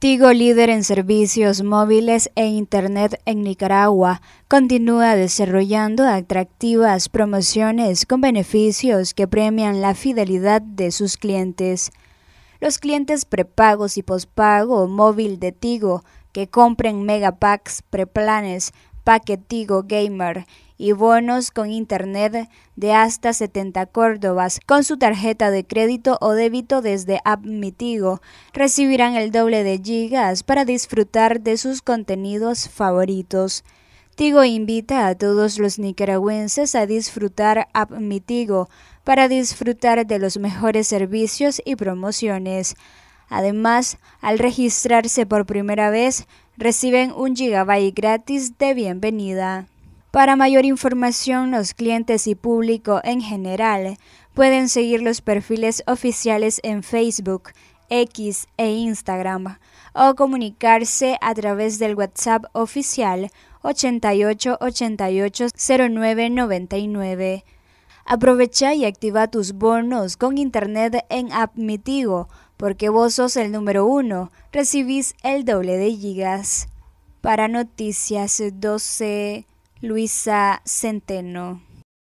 Tigo líder en servicios móviles e Internet en Nicaragua, continúa desarrollando atractivas promociones con beneficios que premian la fidelidad de sus clientes. Los clientes prepagos y pospago móvil de Tigo que compren megapacks, preplanes, paquetigo gamer y bonos con internet de hasta 70 córdobas con su tarjeta de crédito o débito desde Appmitigo. Recibirán el doble de gigas para disfrutar de sus contenidos favoritos. Tigo invita a todos los nicaragüenses a disfrutar AppMitigo para disfrutar de los mejores servicios y promociones. Además, al registrarse por primera vez, reciben un gigabyte gratis de bienvenida. Para mayor información, los clientes y público en general pueden seguir los perfiles oficiales en Facebook, X e Instagram o comunicarse a través del WhatsApp oficial 88 Aprovecha y activa tus bonos con internet en Admitigo, porque vos sos el número uno, recibís el doble de gigas. Para Noticias 12, Luisa Centeno.